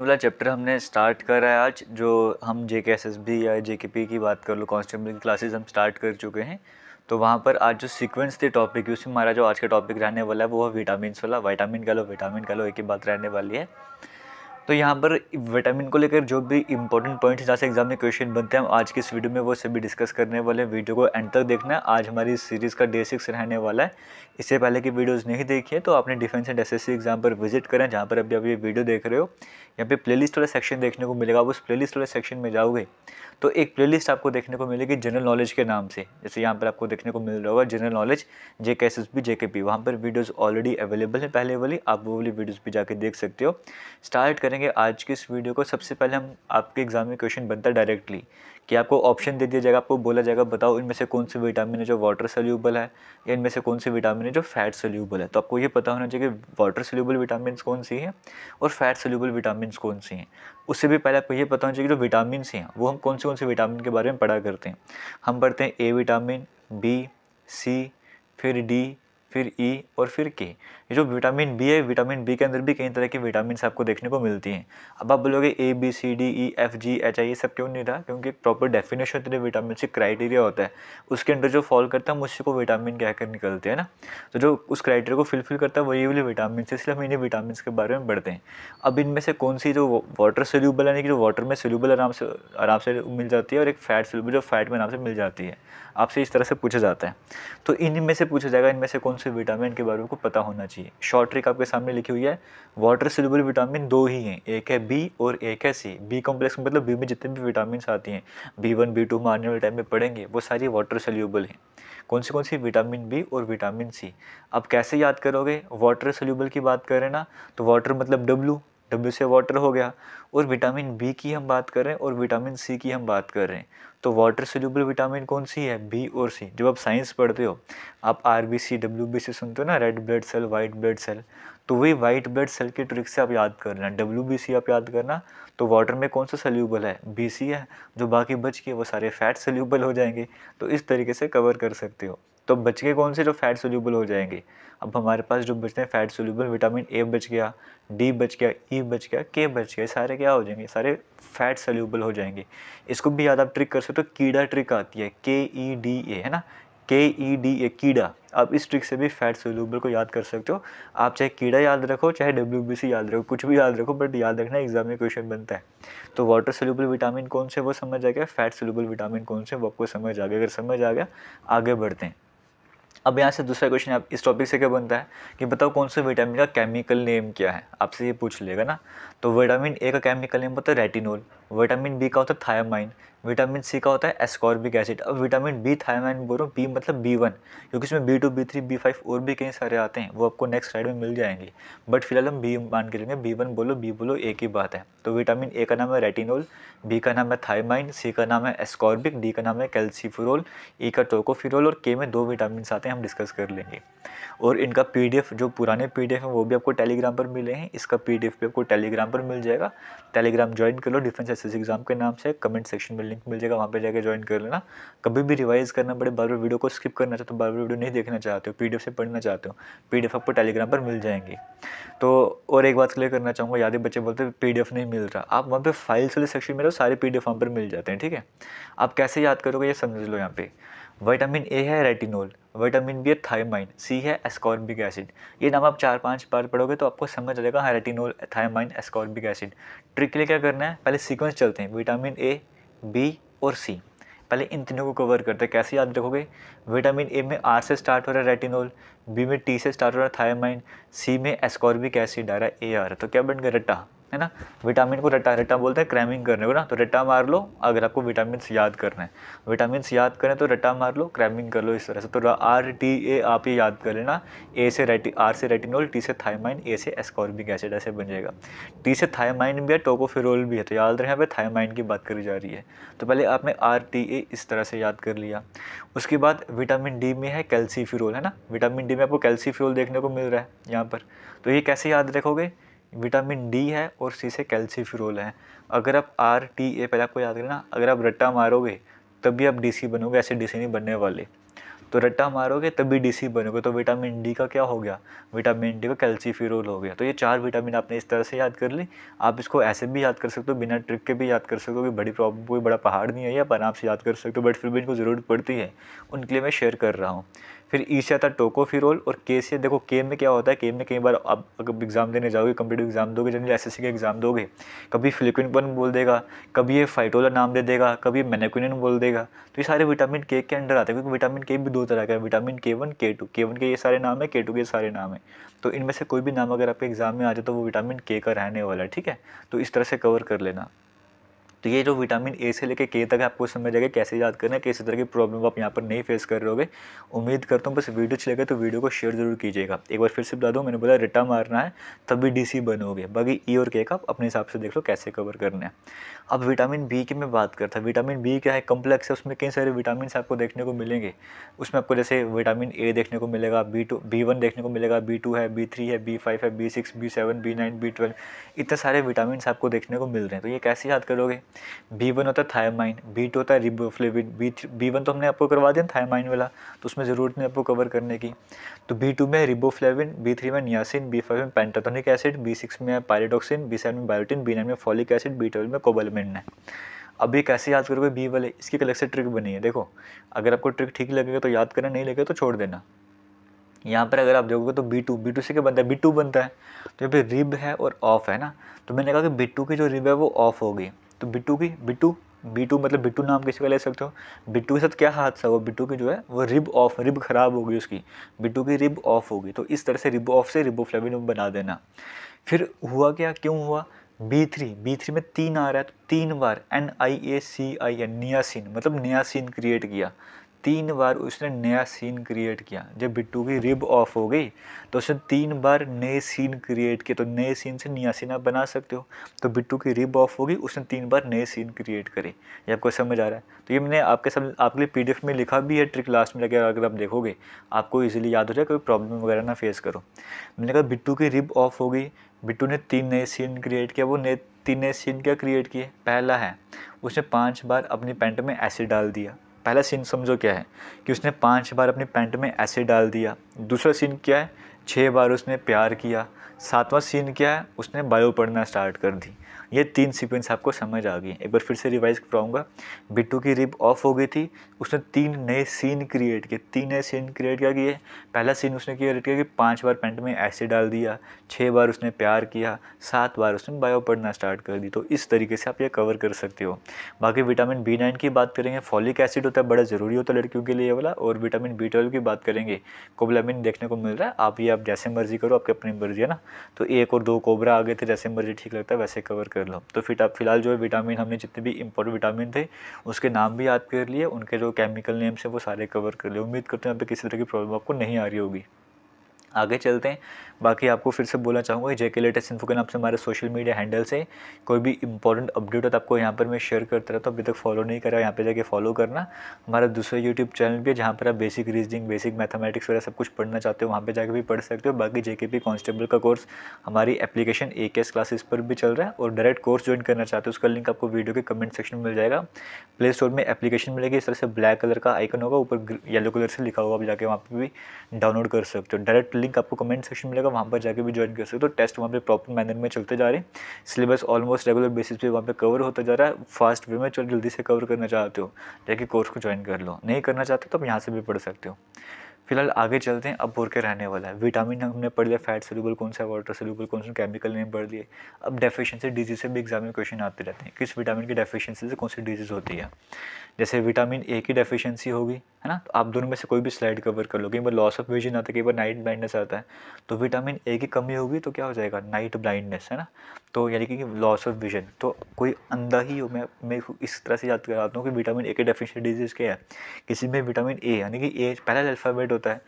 वाला चैप्टर हमने स्टार्ट करा है आज जो हम जे के एस एस बी या जे के पी की बात कर लो कॉन्स्टेबल क्लासेस हम स्टार्ट कर चुके हैं तो वहाँ पर आज जो सीक्वेंस थे टॉपिक उसमें हमारा जो आज का टॉपिक रहने वाला है वो है विटामिन वाला वाइटामिन कह लो विटामिन कह लो एक ही बात रहने वाली है तो यहाँ पर विटामिन को लेकर जो भी इंपॉर्टेंट पॉइंट्स जहाँ से एग्जाम में क्वेश्चन बनते हैं हम आज की इस वीडियो में वो सभी डिस्कस करने वाले हैं वीडियो को एंड तक देखना है आज हमारी सीरीज़ का डे सिक्स रहने वाला है इससे पहले की वीडियोज़ नहीं देखी है तो आपने डिफेंस एंड एस एग्जाम पर विजिट करें जहाँ पर अभी आप ये वीडियो देख रहे हो यहाँ प्ले लिस्ट वाला सेक्शन देखने को मिलेगा आप उस लिस्ट वाले सेक्शन में जाओगे तो एक लिस्ट आपको देखने को मिलेगी जनरल नॉलेज के नाम से जैसे यहाँ पर आपको देखने को मिल रहा होगा जनरल नॉलेज जे के एस एस बी जे के पी वहाँ पर वीडियोज़ ऑलरेडी अवेलेबल है पहले वाली आप वो वाली वीडियोज़ भी जाके देख सकते हो स्टार्ट करें करेंगे आज के इस वीडियो को सबसे पहले हम आपके एग्जाम में क्वेश्चन बनता है डायरेक्टली कि आपको ऑप्शन दे दिया जाएगा आपको बोला जाएगा बताओ इनमें से कौन से विटामिन है जो वाटर सोल्यूबल है या इनमें से कौन से विटामिन है जो फैट सोल्यूबल है तो आपको ये पता होना चाहिए कि वाटर सोल्यूबल विटामिन कौन सी हैं और फैट सोल्यूबल विटामिन कौन सी हैं उससे भी पहले आपको ये पता होना चाहिए कि जो विटामिन हैं वो हम कौन से कौन से विटामिन के बारे में पढ़ा करते हैं हम पढ़ते हैं ए विटामिन बी सी फिर डी फिर ई e, और फिर के ये जो विटामिन बी है विटामिन बी के अंदर भी कई तरह की विटामिन आपको देखने को मिलती हैं अब आप बोलोगे A B C D E F G H I ये सब क्यों नहीं था क्योंकि प्रॉपर डेफिनेशन होती है विटामिन से क्राइटेरिया होता है उसके अंदर जो फॉल करता है मुझसे उससे को विटामिन क्या कर निकलते हैं ना तो जो उस क्राइटेरिया को फुलफिल करता है वही वाली विटामिन से इसलिए हम इन्हें विटामिन के बारे में बढ़ते हैं अब इनमें से कौन सी जो वाटर सोल्यूबल यानी कि जो वाटर में सोल्यूबल आराम से आराम से मिल जाती है और एक फैट सोल्यूबल जो फैट में आराम से मिल जाती है आपसे इस तरह से पूछा जाता है तो इनमें से पूछा जाएगा इनमें से कौन से विटामिन के बारे में को पता होना चाहिए शॉर्ट ट्रिक आपके सामने लिखी हुई है वाटर सिलेबल विटामिन दो ही हैं एक है बी और एक है सी बी कॉम्प्लेक्स मतलब बी में जितने भी विटामिन आती हैं बी वन बी टू में आने वाले टाइम में पढ़ेंगे वो सारी वाटर सेल्यूबल हैं कौन सी कौन सी विटामिन बी और विटामिन सी अब कैसे याद करोगे वाटर सेल्यूबल की बात करें ना तो वाटर मतलब डब्लू डब्ल्यू से वाटर हो गया और विटामिन बी की हम बात कर रहे हैं और विटामिन सी की हम बात कर रहे हैं तो वाटर सोल्यूबल विटामिन कौन सी है बी और सी जब आप साइंस पढ़ते हो आप R B C W B C सुनते हो ना red blood cell white blood cell तो वही वाइट ब्लड सेल की ट्रिक से आप याद कर डब्ल्यू बी सी आप याद करना तो वाटर में कौन सा सोल्यूबल है बी सी है जो बाकी बच के वो सारे फैट सेल्यूबल हो जाएंगे तो इस तरीके से कवर कर सकते हो तो बच के कौन से जो फैट सोल्यूबल हो जाएंगे अब हमारे पास जो बचते हैं फैट सोल्यूबल विटामिन ए बच गया डी बच गया ई e बच गया के बच गया सारे क्या हो जाएंगे सारे फैट सोल्यूबल हो जाएंगे इसको भी याद आप ट्रिक कर इसका तो कीड़ा ट्रिक आती है के ई डी ए है ना के ई डी ए कीड़ा आप इस ट्रिक से भी फैट सोल्यूबल को याद कर सकते हो आप चाहे कीड़ा याद रखो चाहे डब्ल्यू बी सी याद रखो कुछ भी याद रखो बट याद रखना एग्जाम में क्वेश्चन बनता है तो वाटर सोल्यूबल विटामिन कौन से वो समझ आ गया फैट सोल्यूबल विटामिन कौन से वो आपको समझ आ गया अगर समझ आ गया आगे बढ़ते हैं अब यहाँ से दूसरा क्वेश्चन आप इस टॉपिक से क्या बनता है कि बताओ कौन से विटामिन का केमिकल नेम क्या है आपसे ये पूछ लेगा ना तो विटामिन ए का केमिकल नेम होता है रेटिनोल विटामिन बी का होता है थायामाइन विटामिन सी का होता है एस्कॉर्बिक एसिड अब विटामिन बी थायमाइन बोल रहा हूँ बी मतलब बी वन क्योंकि इसमें B two B three B five और भी कई सारे आते हैं वो आपको नेक्स्ट स्लाइड में मिल जाएंगे बट फिलहाल हम बी मान के लेंगे बी वन बोलो बी बोलो एक ही बात है तो विटामिन ए का नाम है रेटिनोल बी का नाम है थायमाइन सी का नाम है एस्कॉर्बिक डी का नाम है कैल्सीफिरोल ई e का टोकोफिरोल और के में दो विटामिन आते हैं हम डिस्कस कर लेंगे और इनका पी जो पुराने पी हैं वो भी आपको टेलीग्राम पर मिले हैं इसका पी भी आपको टेलीग्राम पर मिल जाएगा टेलीग्राम ज्वाइन कर लो डिफेंस एस एग्ज़ाम के नाम से कमेंट सेक्शन में लिंक मिल जाएगा वहाँ पे जाके ज्वाइन कर लेना कभी भी रिवाइज़ करना पड़े बार बार वीडियो को स्किप करना चाहते हो तो बार बार वीडियो नहीं देखना चाहते हो पी से पढ़ना चाहते हो पी आपको टेलीग्राम पर मिल जाएंगी तो और एक बात क्लियर करना चाहूँगा यादव बच्चे बोलते हैं पी नहीं मिल रहा आप वहाँ पर फाइल्स वाले सेक्शन में रहो सारे पी डी पर मिल जाते हैं ठीक है आप कैसे याद करोगे ये समझ लो यहाँ पे विटामिन ए है रेटिनोल विटामिन बी है थायमाइन सी है एस्कॉर्बिक एसिड ये नाम आप चार पांच बार पढ़ोगे तो आपको समझ जाएगा हाँ retinol thiamine ascorbic acid trick के लिए क्या करना है पहले सीक्वेंस चलते हैं विटामिन ए बी और सी पहले इन तीनों को कवर करते हैं कैसे याद रखोगे विटामिन ए में आर से स्टार्ट हो रहा है रेटिनॉल बी में टी से स्टार्ट हो रहा है थायमाइन सी में एस्कॉर्बिक एसिड आ रहा है ए आर तो क्या बन गया रट्टा है ना विटामिन को रट्टा रट्टा बोलते हैं क्रैमिंग करने को ना तो रट्टा मार लो अगर आपको विटामिन याद करना है विटामिन याद करें तो रट्टा मार लो क्रैमिंग कर लो इस तरह से तो आर टी ए आप ये याद कर लेना ए से रेटी आर से रेटिनोल टी से थायमाइन ए से एस्कॉर्बिक एसिड ऐसे बन जाएगा टी से थायमाइन भी है टोकोफेरोल भी है तो याद रहे यहाँ थायमाइन की बात करी जा रही है तो पहले आपने आर टी ए इस तरह से याद कर लिया उसके बाद विटामिन डी में है कैल्सीफिरोल है ना विटामिन डी में आपको कैल्सीफिरोल देखने को मिल रहा है यहाँ पर तो ये कैसे याद रखोगे विटामिन डी है और सी से कैल्सीफ्यूरोल है अगर आप आर टी ए पहले आपको याद करें ना अगर आप रट्टा मारोगे तभी आप डी सी बनोगे ऐसे डी सी नहीं बनने वाले तो रट्टा मारोगे तभी डी सी बनोगे तो विटामिन डी का क्या हो गया विटामिन डी का कैल्सीफ्यूरोल हो गया तो ये चार विटामिन आपने इस तरह से याद कर ली आप इसको ऐसे भी याद कर सकते हो बिना ट्रिक के भी याद कर सकते हो कि बड़ी प्रॉब्लम कोई बड़ा पहाड़ नहीं है आप आराम से याद कर सकते हो बट फिर भी इनको ज़रूरत पड़ती है उनके लिए मैं शेयर कर रहा हूँ फिर ई e से आता है टोकोफिरोल और के से देखो के में क्या होता है के में कई बार आप अगर एग्ज़ाम देने जाओगे कंप्यूटर एग्ज़ाम दोगे जनरल एस के एग्ज़ाम दोगे कभी फिलिक्विनपन बोल देगा कभी ये फाइटोला नाम दे देगा कभी मेनेक्विनिन बोल देगा तो ये सारे विटामिन के के अंडर आते हैं क्योंकि विटामिन के भी दो तरह का है विटामिन के वन के टू के वन के ये सारे नाम है के टू के सारे नाम है तो इनमें से कोई भी नाम अगर आपके एग्ज़ाम में आ जाए तो वो विटामिन के का रहने वाला है ठीक है तो इस तरह से कवर कर लेना तो ये जो विटामिन ए से लेके के तक आपको समझ आएगा कैसे याद करना है किसी तरह की प्रॉब्लम आप यहाँ पर नहीं फेस कर रहे उम्मीद करता हूँ बस वीडियो अच्छी लगे तो वीडियो को शेयर जरूर कीजिएगा एक बार फिर से बता दूँ मैंने बोला रिटा मारना है तभी डी सी बनोगे बाकी ई e और के का अपने हिसाब से देख लो कैसे कवर करना है अब विटामिन बी की मैं बात करता विटामिन बी क्या है कम्प्लेक्स है उसमें कई सारे विटामिन आपको देखने को मिलेंगे उसमें आपको जैसे विटामिन ए देखने को मिलेगा बी टू बी वन देखने को मिलेगा बी टू है बी थ्री है बी फाइव है B six B seven B nine B twelve इतने सारे विटामिन आपको देखने को मिल रहे हैं तो ये कैसे याद करोगे बी वन होता है थायमाइन बी टू होता है रिबोफ्लेविन बी बी वन तो हमने आपको करवा दिया थायमाइन वाला तो उसमें ज़रूरत नहीं आपको कवर करने की तो बी टू में रिबोफ्लेविन बी थ्री में नियासिन बी फाइव में पेंटाथोनिक एसिड बी सिक्स में पायरेडोक्सिन बी सेवन में बायोटिन बी नाइन में फॉलिक एसिड बी ट्वेल्व में कोबलमेंट है अभी कैसे याद करोगे बी वाले इसकी अलग से ट्रिक बनी है देखो अगर आपको ट्रिक ठीक लगेगा तो याद करना नहीं लगेगा तो छोड़ देना यहाँ पर अगर आप देखोगे तो बी टू बी टू से क्या बनता है बी टू बनता है तो यहाँ पर रिब है और ऑफ है ना तो मैंने कहा कि बी टू की जो रिब है वो ऑफ होगी तो बिट्टू की बिट्टू बिटू मतलब बिट्टू नाम किसी का ले सकते हो बिट्टू के साथ क्या हादसा हुआ बिट्टू की जो है वो रिब ऑफ रिब खराब होगी उसकी बिट्टू की रिब ऑफ होगी तो इस तरह से रिब ऑफ से रिबोफ्लेविन बना देना फिर हुआ क्या क्यों हुआ बी थ्री बी थ्री में तीन आ रहा है तो तीन बार N I A C I N niacin मतलब नियासिन क्रिएट किया तीन बार उसने नया सीन क्रिएट किया जब बिट्टू की रिब ऑफ हो गई तो उसने तीन बार नए सीन क्रिएट किए तो नए सीन से नया सीन आप बना सकते हो तो बिट्टू की रिब ऑफ होगी उसने तीन बार नए सीन क्रिएट करे ये आपको समझ आ रहा है तो ये मैंने आपके सब आपके लिए पी में लिखा भी है ट्रिक लास्ट में लगे अगर आप देखोगे आपको ईजिली याद हो जाए कोई प्रॉब्लम वगैरह ना फेस करो मैंने कहा बिट्टू की रिब ऑफ हो गई बिट्टू ने तीन नए सीन क्रिएट किया वो नए तीन नए सीन क्या क्रिएट किए पहला है उसने पाँच बार अपनी पैंट में एसिड डाल दिया पहला सीन समझो क्या है कि उसने पाँच बार अपनी पैंट में एसिड डाल दिया दूसरा सीन क्या है छः बार उसने प्यार किया सातवां सीन क्या है उसने बायो पढ़ना स्टार्ट कर दी ये तीन सीक्वेंस आपको समझ आ गई एक बार फिर से रिवाइज कराऊंगा बिट्टू की रिब ऑफ हो गई थी उसने तीन नए सीन क्रिएट किए तीन नए सीन क्रिएट क्या किए पहला सीन उसने क्रिएट किया कि पाँच बार पेंट में एसिड डाल दिया छः बार उसने प्यार किया सात बार उसने बायो पढ़ना स्टार्ट कर दी तो इस तरीके से आप ये कवर कर सकते हो बाकी विटामिन बी नाइन की बात करेंगे फॉलिक एसिड होता है बड़ा ज़रूरी होता है लड़कियों के लिए वाला और विटामिन बी ट्वेल्व की बात करेंगे कोबलामिन देखने को मिल रहा है आप ये आप जैसे मर्जी करो आपकी अपनी मर्जी है ना तो एक और दो कोबरा आ गए थे जैसे मर्जी ठीक लगता है वैसे कवर कर कर लो तो फिटा फिलहाल जो है विटामिन हमने जितने भी इम्पोर्टेंट विटामिन थे उसके नाम भी याद कर लिए उनके जो केमिकल नेम्स हैं वो सारे कवर कर लिए उम्मीद करते हैं यहाँ किसी तरह की प्रॉब्लम आपको नहीं आ रही होगी आगे चलते हैं बाकी आपको फिर से बोलना चाहूँगा जेके लेटेस्ट इन्फो के नाम से हमारे सोशल मीडिया हैंडल से कोई भी इंपॉर्टेंट अपडेट हो तो आपको यहाँ पर मैं शेयर करता रहता हूँ अभी तक फॉलो नहीं करा यहाँ पर जाके फॉलो करना हमारा दूसरा यूट्यूब चैनल भी है जहाँ पर आप बेसिक रीजनिंग बेसिक मैथमेटिक्स वगैरह सब कुछ पढ़ना चाहते हो वहाँ पर जाकर भी पढ़ सकते हो बाकी जेके पी कॉन्स्टेबल का कोर्स हमारी application A K S classes पर भी चल रहा है और डायरेक्ट कोर्स ज्वाइन करना चाहते हो उसका लिंक आपको वीडियो के कमेंट सेक्शन में मिल जाएगा प्ले स्टोर में एप्लीकेशन मिलेगी इस तरह से ब्लैक कलर का आइकन होगा ऊपर येलो कलर से लिखा होगा आप जाके वहाँ पर भी डाउनलोड कर सकते हो डायरेक्ट लिंक आपको कमेंट सेक्शन मिलेगा वहाँ पर जाकर भी ज्वाइन कर सकते हो तो टेस्ट वहाँ पे प्रॉपर मैनर में चलते जा रहे हैं सिलेबस ऑलमोस्ट रेगुलर बेसिस पे वहाँ पे कवर होता जा रहा है फास्ट वे में चलो जल्दी से कवर करना चाहते हो जाके कोर्स को ज्वाइन कर लो नहीं करना चाहते तो आप यहाँ से भी पढ़ सकते हो फिलहाल आगे चलते हैं अब बोर के रहने वाला है विटामिन हमने पढ़ लिया फैट सेलुबल कौन सा वाटर सेलुबल कौन सा केमिकल नेम पढ़ लिए अब डेफिशिएंसी डिजीज से भी एग्जाम में क्वेश्चन आते रहते हैं किस विटामिन की डेफिशिएंसी से कौन सी डिजीज़ होती है जैसे विटामिन ए की डेफिशिएंसी होगी है ना तो आप दोनों में से कोई भी स्लाइड कवर कर लो कई बार लॉस ऑफ विजन आता है कई बार नाइट ब्लाइंडनेस आता है तो विटामिन ए की कमी होगी तो क्या हो जाएगा नाइट ब्लाइंडनेस है ना तो यानी कि लॉस ऑफ विजन तो कोई अंधा ही हो मैं मैं इस तरह से याद कराता हूँ कि विटामिन ए के डेफिशिएंट डिजीज़ क्या है किसी में विटामिन ए यानी कि ए पहला अल्फ़ाबेट होता है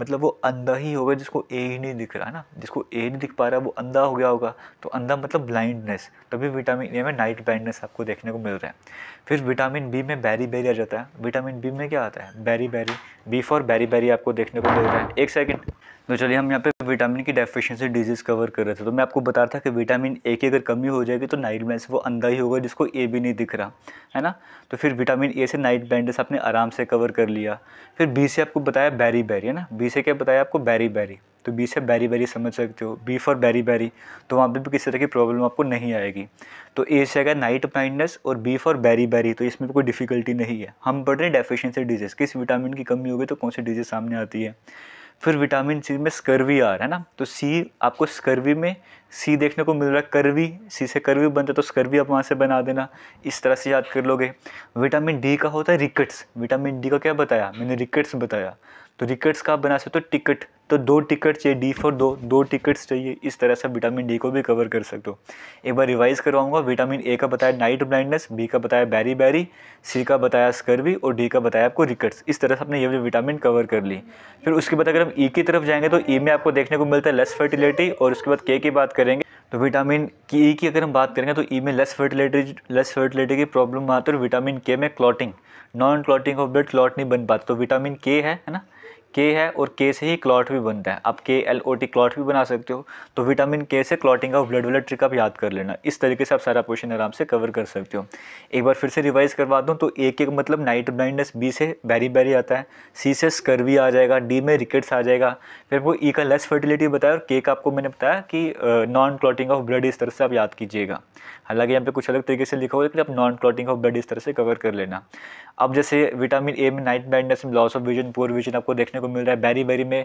मतलब वो अंधा ही होगा जिसको ए ही नहीं दिख रहा है ना जिसको ए नहीं दिख पा रहा वो अंधा हो गया होगा तो अंधा मतलब ब्लाइंडनेस तभी विटामिन ए में नाइट ब्लाइंडनेस आपको देखने को मिल रहा है फिर विटामिन बी में बैरी बैरी आ जाता है विटामिन बी में क्या आता है बैरी बैरी बी फॉर बैरी बैरी आपको देखने को मिल रहा है एक सेकेंड तो चलिए हम यहाँ पे विटामिन की डेफिशिएंसी डिजीज़ कवर कर रहे थे तो मैं आपको बता रहा था कि विटामिन ए की अगर कमी हो जाएगी तो नाइट ब्लाइंड वो अंधा ही होगा जिसको ए भी नहीं दिख रहा है ना तो फिर विटामिन ए से नाइट ब्लाइंडनेस आपने आराम से कवर कर लिया फिर बी से आपको बताया बैरी बैरी है ना बी से क्या बताया आपको बैरी बैरी तो बी से बैरी बैरी समझ सकते हो बी फॉर बैरी बैरी तो वहाँ पर भी किसी तरह की प्रॉब्लम आपको नहीं आएगी तो ए से आएगा नाइट ब्लाइंडनेस और बी फॉर बैरी बैरी तो इसमें भी कोई डिफिकल्टी नहीं है हम पढ़ रहे हैं डेफिशिएंसी डिजीज़ किस विटामिन की कमी होगी तो कौन सी डिजीज़ सामने आती है फिर विटामिन सी में स्कर्वी आ रहा है ना तो सी आपको स्कर्वी में सी देखने को मिल रहा है करवी सी से करवी बनता है तो स्कर्वी आप वहाँ से बना देना इस तरह से याद कर लोगे विटामिन डी का होता है रिकट्स विटामिन डी का क्या बताया मैंने रिकट्स बताया तो रिकट्स का आप बना सकते हो टिकट तो दो टिकट चाहिए डी फॉर दो दो टिकट्स चाहिए इस तरह से विटामिन डी को भी कवर कर सकते हो एक बार रिवाइज करवाऊंगा विटामिन ए का बताया नाइट ब्लाइंडनेस बी का बताया बैरी बैरी सी का बताया स्कर्वी और डी का बताया आपको रिकट्स इस तरह से आपने ये भी विटामिन कवर कर ली फिर उसके बाद अगर हम ई e की तरफ जाएंगे तो ई e में आपको देखने को मिलता है लेस फर्टिलिटी और उसके बाद के की बात करेंगे तो विटामिन के ई की अगर हम बात करेंगे तो ई e में लेस फर्टिलिटी लेस फर्टिलिटी की प्रॉब्लम आती है और विटामिन के में clotting non clotting of blood clot नहीं बन पाता तो विटामिन के है ना के है और के से ही क्लॉट भी बनता है आप के एल ओ टी क्लॉट भी बना सकते हो तो विटामिन के से क्लॉटिंग का ब्लड ब्लड ट्रिक आप याद कर लेना इस तरीके से आप सारा क्वेश्चन आराम से कवर कर सकते हो एक बार फिर से रिवाइज करवा दूँ तो ए के मतलब नाइट ब्लाइंडनेस बी से बैरी बैरी आता है सी से स्कर्वी आ जाएगा डी में रिकेट्स आ जाएगा फिर वो ई e का लेस फर्टिलिटी बताया और के का आपको मैंने बताया कि नॉन क्लॉटिंग ऑफ ब्लड इस तरह से आप याद कीजिएगा हालांकि यहाँ पे कुछ अलग तरीके से लिखा होगा लेकिन आप नॉन क्लॉटिंग ऑफ ब्लड इस तरह से कवर कर लेना अब जैसे विटामिन ए में नाइट ब्लाइंडनेस में loss of vision poor vision आपको देखने को मिल रहा है बैरी बैरी में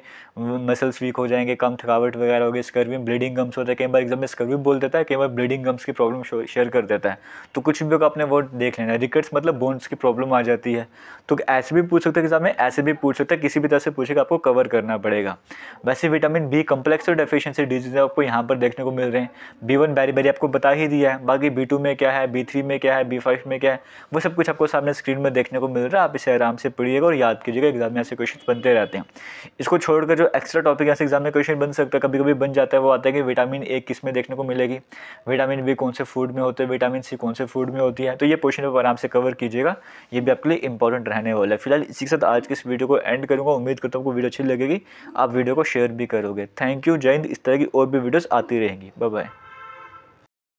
मसल्स वीक हो जाएंगे कम थकावट वगैरह होगी स्कर्वी में ब्लीडिंग गम्स होता है कई बार एग्जाम में स्कर्वी बोल देता है कई बार ब्लीडिंग गम्स की प्रॉब्लम शेयर कर देता है तो कुछ भी आपने वर्ड देख लेना रिकट्स मतलब बोन्स की प्रॉब्लम आ जाती है तो ऐसे भी पूछ सकते हैं एग्जाम में ऐसे भी पूछ सकता है किसी भी तरह से पूछेगा आपको कवर करना पड़ेगा वैसे विटामिन बी कम्प्लेक्स और डेफिशियंसी डिजीज आपको यहाँ पर देखने को मिल रहे हैं बी वन बैरी बैरी आपको बता ही दिया है बाकी बी टू में क्या है बी थ्री में क्या है बी फाइव में क्या है वो सब कुछ आपको सामने स्क्रीन में देखने को मिल रहा है आप इसे आराम से पढ़िएगा और याद कीजिएगा एग्जाम में ऐसे क्वेश्चन बनते रहते हैं जाते हैं इसको छोड़कर जो एक्स्ट्रा टॉपिक ऐसे एग्जाम में क्वेश्चन बन सकता है कभी कभी बन जाता है वो आता है कि विटामिन ए किस में देखने को मिलेगी विटामिन बी कौन से फूड में होते हैं विटामिन सी कौन से फूड में होती है तो ये क्वेश्चन आप आराम से कवर कीजिएगा ये भी आपके लिए इंपॉर्टेंट रहने वाला है फिलहाल इसी के साथ आज के इस वीडियो को एंड करूँगा उम्मीद करता हूँ आपको वीडियो अच्छी लगेगी आप वीडियो को शेयर भी करोगे थैंक यू जय हिंद इस तरह की और भी वीडियोज़ आती रहेंगी बाय बाय